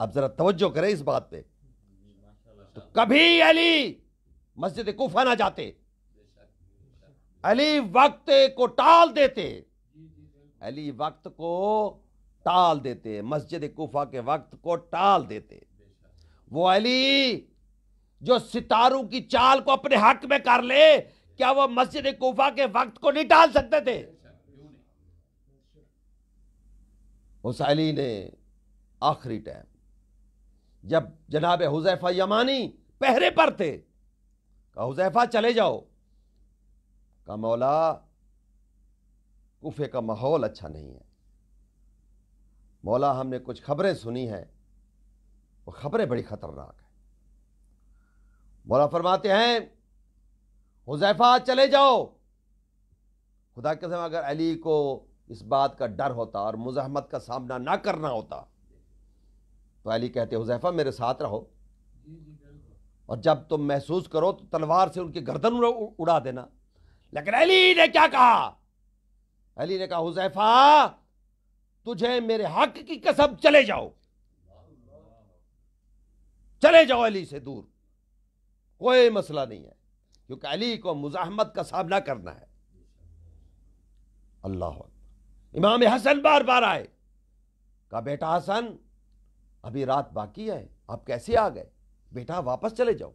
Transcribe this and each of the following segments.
अब जरा तवज्जो करें इस बात पे तो कभी अली मस्जिद कोफा ना जाते अली वक्त को टाल देते अली वक्त को टाल देते मस्जिद कोफा के वक्त को टाल देते वो अली जो सितारों की चाल को अपने हक में कर ले क्या वो मस्जिद कोफा के वक्त को नहीं टाल सकते थे उस अली ने आखिरी टाइम जब जनाब हुजैफा यमानी पहरे पर थे कहा हुजैफा चले जाओ कहा मौला कुफे का माहौल अच्छा नहीं है मौला हमने कुछ खबरें सुनी हैं वो खबरें बड़ी ख़तरनाक हैं मौला फरमाते हैं हुजैफा चले जाओ खुदा के अगर अली को इस बात का डर होता और मुजहमत का सामना ना करना होता तो अली कहते हुजैफा मेरे साथ रहो और जब तुम महसूस करो तो तलवार से उनकी गर्दन उड़ा देना लेकिन अली ने क्या कहा अली ने कहा हुजैफा तुझे मेरे हक की कसम चले जाओ चले जाओ अली से दूर कोई मसला नहीं है क्योंकि अली को मुजाहमत का सामना करना है अल्लाह इमाम हसन बार बार आए कहा बेटा हसन अभी रात बाकी है आप कैसे आ गए बेटा वापस चले जाओ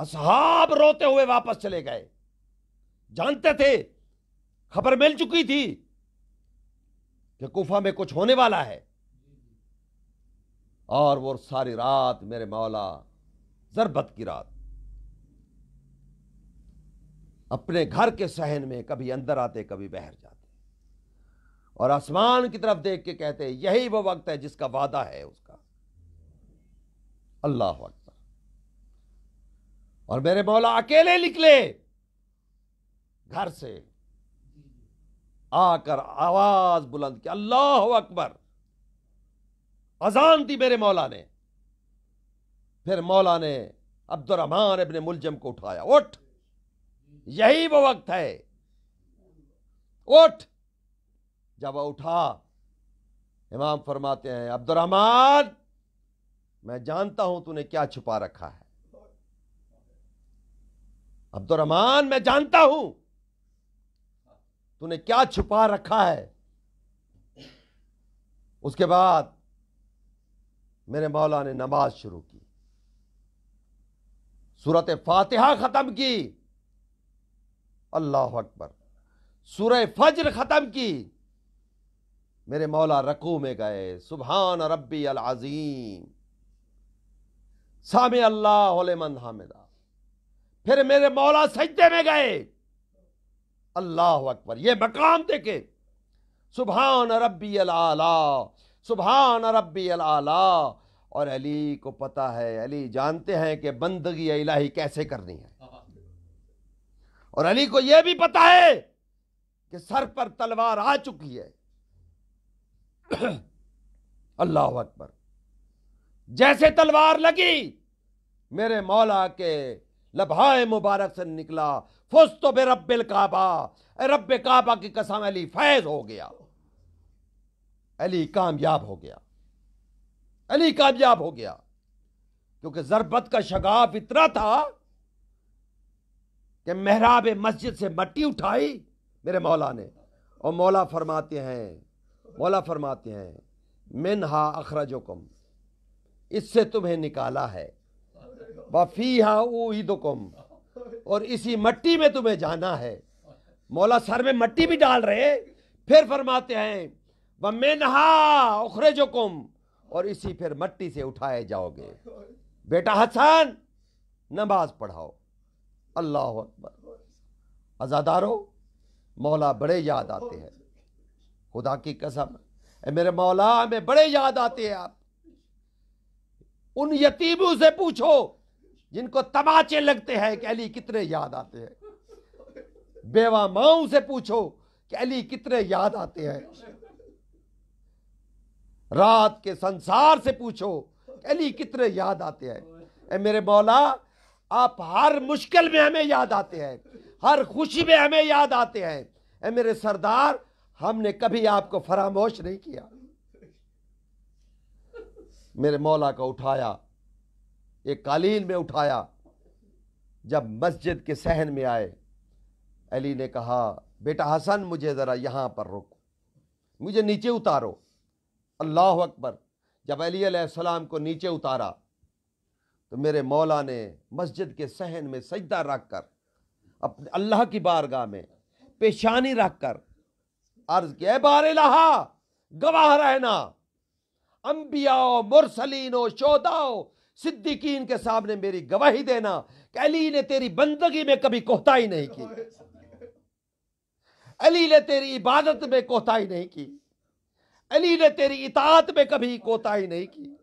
असहाब रोते हुए वापस चले गए जानते थे खबर मिल चुकी थी कि कुफा में कुछ होने वाला है और वो सारी रात मेरे मौला जरबत की रात अपने घर के सहन में कभी अंदर आते कभी बाहर जाते और आसमान की तरफ देख के कहते हैं यही वो वक्त है जिसका वादा है उसका अल्लाह अकबर और मेरे मौला अकेले निकले घर से आकर आवाज बुलंद की अल्लाह अकबर अजान दी मेरे मौला ने फिर मौला ने अब्दुलरहमान अपने मुलजम को उठाया उठ यही वो वक्त है उठ जब उठा इमाम फरमाते हैं अब्दुलरहमान मैं जानता हूं तूने क्या छुपा रखा है अब्दुलरहमान मैं जानता हूं तूने क्या छुपा रखा है उसके बाद मेरे मौला ने नमाज शुरू की सूरत फातिहा ख़त्म की अल्लाह अकबर सूरह फज्र ख़त्म की मेरे मौला रकू में गए सुबहान रबी अल अजीम सामे अल्लाह मंद हामिदा फिर मेरे मौला सजदे में गए अल्लाह अकबर ये मकाम देखे सुबहान रबी अल आला सुबहान रबी अल आला और अली को पता है अली जानते हैं कि बंदगी इलाही कैसे करनी है और अली को यह भी पता है कि सर पर तलवार आ चुकी है अल्लाह अकबर जैसे तलवार लगी मेरे मौला के लबहाए मुबारक से निकला फुस तो बे रब्बिल काबा रब काबा की कसम अली फैज हो गया अली कामयाब हो गया अली कामयाब हो गया क्योंकि जरबत का शगाफ इतना था कि मेहराब मस्जिद से मट्टी उठाई मेरे मौला ने और मौला फरमाते हैं मौला फरमाते हैं मिन हा अखरज कम इससे तुम्हें निकाला है वफ़ी हा ईद कम और इसी मट्टी में तुम्हें जाना है मौला सर में मट्टी भी डाल रहे फिर फरमाते हैं व मेनहा जो कम और इसी फिर मट्टी से उठाए जाओगे बेटा हसन नमाज पढ़ाओ अल्लाह अकबर मौला बड़े याद आते हैं खुदा की कसम मेरे मौला हमें बड़े याद आते हैं आप उन यतीमों से पूछो जिनको तमाचे लगते हैं कि अली कितने याद आते हैं बेवा माओ से पूछो कि अली कितने याद आते हैं रात के संसार से पूछो कि अली कितने याद आते हैं ए मेरे मौला आप हर मुश्किल में हमें याद आते हैं हर खुशी में हमें याद आते हैं ए मेरे सरदार हमने कभी आपको फरामोश नहीं किया मेरे मौला को उठाया एक कालीन में उठाया जब मस्जिद के सहन में आए अली ने कहा बेटा हसन मुझे ज़रा यहाँ पर रोको मुझे नीचे उतारो अल्लाह अकबर जब अली अलैहिस्सलाम को नीचे उतारा तो मेरे मौला ने मस्जिद के सहन में सजदा रख कर अपने अल्लाह की बारगाह में पेशानी रख कर अर्ज किया बार लहा गवाह रहना अंबियाओ मुरसलिनो शोदाओ सिद्दीकीन के सामने मेरी गवाही देना कैली अली ने तेरी बंदगी में कभी कोताही नहीं की अली ने तेरी इबादत में कोताही नहीं की अली ने तेरी इतात में कभी कोताही नहीं की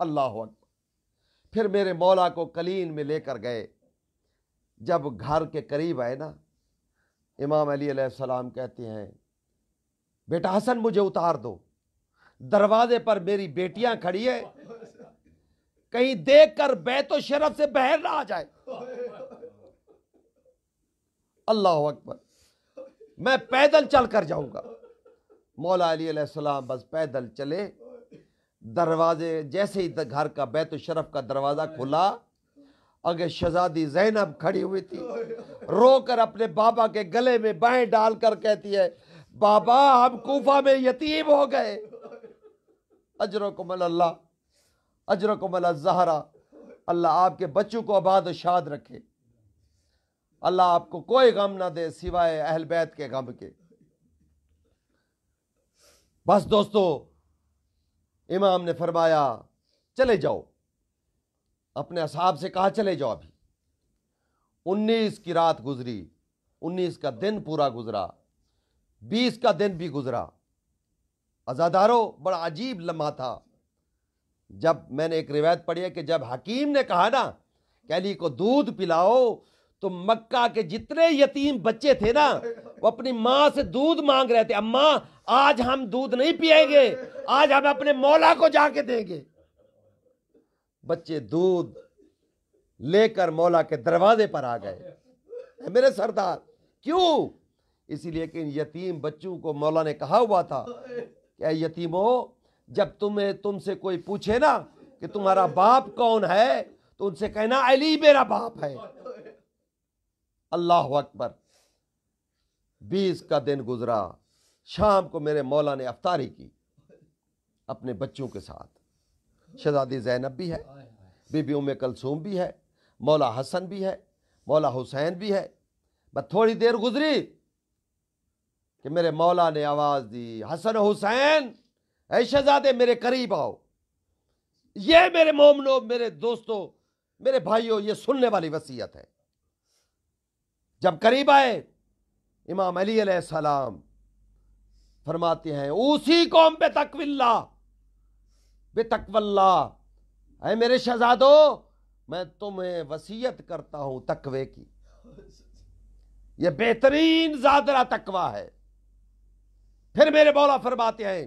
अल्लाह फिर मेरे मौला को कलीन में लेकर गए जब घर के करीब आए ना इमाम अली सलाम कहते हैं बेटा हसन मुझे उतार दो दरवाजे पर मेरी बेटियां खड़ी है कहीं देख कर बैत शरफ से बहर ना आ जाए अल्लाह अकबर मैं पैदल चल कर जाऊंगा मौला अली सलाम बस पैदल चले दरवाजे जैसे ही घर का बैत शरफ का दरवाज़ा खुला आगे शहजादी जैनब खड़ी हुई थी रोकर अपने बाबा के गले में बाएं डालकर कहती है बाबा हम कूफा में यतीम हो गए मल अल्लाह मल जहरा अल्लाह आपके बच्चों को आबाद शाद रखे अल्लाह आपको कोई गम ना दे सिवाय अहल बैत के गम के बस दोस्तों इमाम ने फरमाया चले जाओ अपने असाब से कहा चले जाओ अभी उन्नीस की रात गुजरी उन्नीस का दिन पूरा गुजरा बीस का दिन भी गुजरा अजादारो बड़ा अजीब लम्हा था जब मैंने एक रिवायत पढ़ी है कि जब हकीम ने कहा ना कैली को दूध पिलाओ तो मक्का के जितने यतीम बच्चे थे ना वो अपनी माँ से दूध मांग रहे थे अम्मा आज हम दूध नहीं पिएंगे आज हम अपने मौला को जाके देंगे बच्चे दूध लेकर मौला के दरवाजे पर आ गए मेरे सरदार क्यों इसीलिए कि यतीम बच्चों को मौला ने कहा हुआ था कि यतीमो जब तुम्हें तुमसे कोई पूछे ना कि तुम्हारा बाप कौन है तो उनसे कहना अली मेरा बाप है अल्लाह अकबर बीस का दिन गुजरा शाम को मेरे मौला ने अफ्तारी की अपने बच्चों के साथ शहजादी जैनब भी है बीबी उम कलसूम भी है मौला हसन भी है मौला हुसैन भी है बस थोड़ी देर गुजरी कि मेरे मौला ने आवाज़ दी हसन हुसैन ऐ शहजादे मेरे करीब आओ ये मेरे मोमनो मेरे दोस्तों मेरे भाइयों ये सुनने वाली वसीयत है जब करीब आए इमाम अली सलाम फरमाते हैं उसी कौम पे तकविल्ला बेतकवल्ला है मेरे शहजादो मैं तुम्हें वसीयत करता हूं तकवे की यह बेहतरीन जादरा तकवा है फिर मेरे मौला फरमाते हैं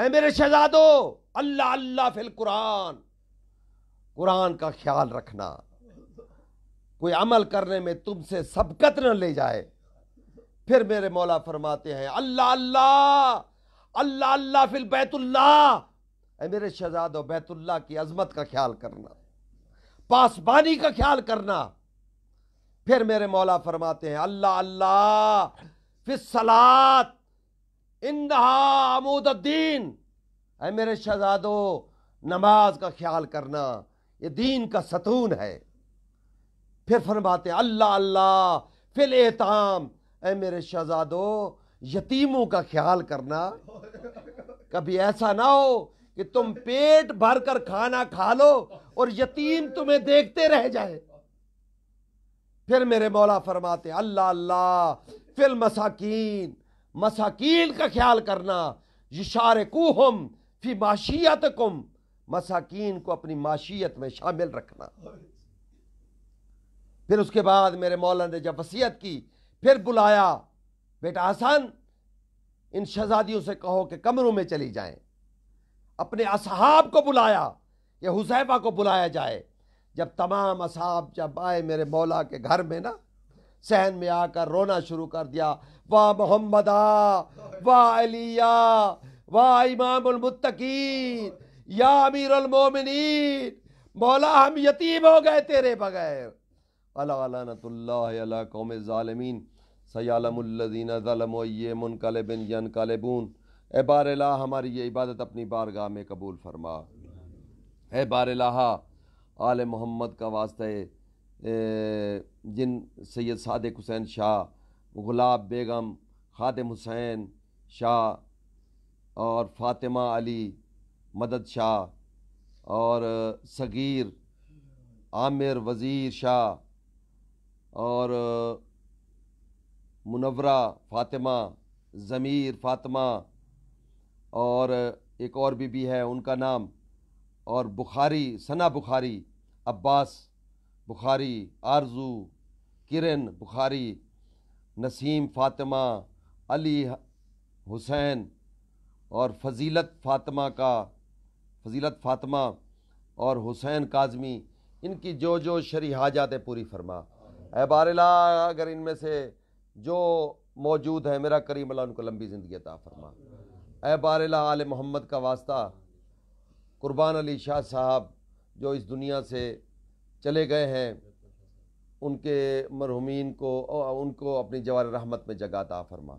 अरे मेरे शहजादो अल्लाह अल्लाह फिल कुरान कुरान का ख्याल रखना कोई अमल करने में तुमसे सबकत न ले जाए फिर मेरे मौला फरमाते हैं अल्लाह अल्लाह अल्लाह अल्लाह फिल बैतुल्लाह है मेरे शहजाद बैतुल्ला की अजमत का ख्याल करना पासबानी का ख्याल करना फिर मेरे मौला फरमाते हैं अल्लाह अल्लाह फिर सलात इंदहा अमूदीन मेरे शहजादो नमाज का ख्याल करना ये दीन का सतून है फिर फरमाते हैं अल्लाह अल्लाह फिर एहताम ए मेरे शहजादो यतीमों का ख्याल करना कभी ऐसा ना हो कि तुम पेट भर कर खाना खा लो और यतीम तुम्हें देखते रह जाए फिर मेरे मौला फरमाते अल्लाह अल्लाह फिर मसाकीन मसाकीन का ख्याल करना यशार कुहम फिर माशियत कुम मसाकीन को अपनी माशियत में शामिल रखना फिर उसके बाद मेरे मौला ने जब वसीयत की फिर बुलाया बेटा आसान इन शहजादियों से कहो कि कमरों में चली जाएं अपने असहाब को बुलाया या हुसैबा को बुलाया जाए जब तमाम असहाब जब आए मेरे मौला के घर में ना सहन में आकर रोना शुरू कर दिया वाह मोहम्मद वाह अलिया वाह इमामतकीन या उलमोमिन मौला हम यतीम हो गए तेरे बगैर अलानतल्ला कौम ालमीन सयालमदीन ज़लम ए बार ला हमारी ये इबादत अपनी बारगाह में कबूल फरमा ए बार लाहा आल मोहम्मद का वास्ते जिन सैयद सादक हुसैन शाह गुलाब बेगम खादम हुसैन शाह और फातिमा अली मदद शाह और सगीर आमिर वज़ीर शाह और मुनवरा फातिमा ज़मीर फातिमा और एक और बीबी है उनका नाम और बुखारी सना बुखारी अब्बास बुखारी आरजू किरण बुखारी नसीम फातिमा अली हुसैन और फजीलत फातिमा का फजीलत फातिमा और हुसैन काजमी इनकी जो जो शरी हाजात पूरी फरमा ए बारला अगर इनमें से जो मौजूद है मेरा करीम अल्लाह उनको लंबी ज़िंदगी अता फरमा ए बारला आल मोहम्मद का वास्ता कुर्बान अली शाह साहब जो इस दुनिया से चले गए हैं उनके मरहुमीन को उनको अपनी जवार रहमत में जगाता फरमा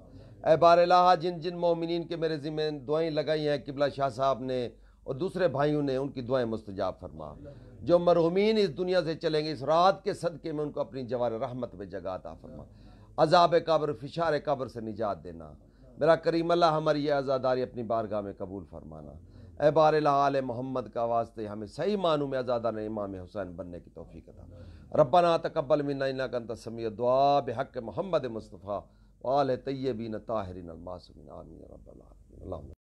ए बारला जिन जिन मोमिन के मेरे ज़िम्मे दुआई लगाई हैं किबला शाह साहब ने और दूसरे भाइयों ने उनकी दुआएं मुस्तजाब फरमा जो मरहुमीन इस दुनिया से चलेंगे इस रात के सदक़े में उनको अपनी जवार रहमत में जगाता फरमा अजाब कब्र फ़िशार कब्र से निजात देना मेरा करीम अल्लाह हमारी यह आज़ादारी अपनी बारगाह में कबूल फरमाना ए बार आल मोहम्मद का वास्ते हमें सही मानू में आज़ादा आज़ादान इमाम हुसैन बनने की तोफ़ी रबा ना तकबल मिन्ना कंत समी दुआ बहक मोहम्मद मुस्तफ़ा वाल तय्यबीन ताहरीन अलमासमिन आमीन रब्बल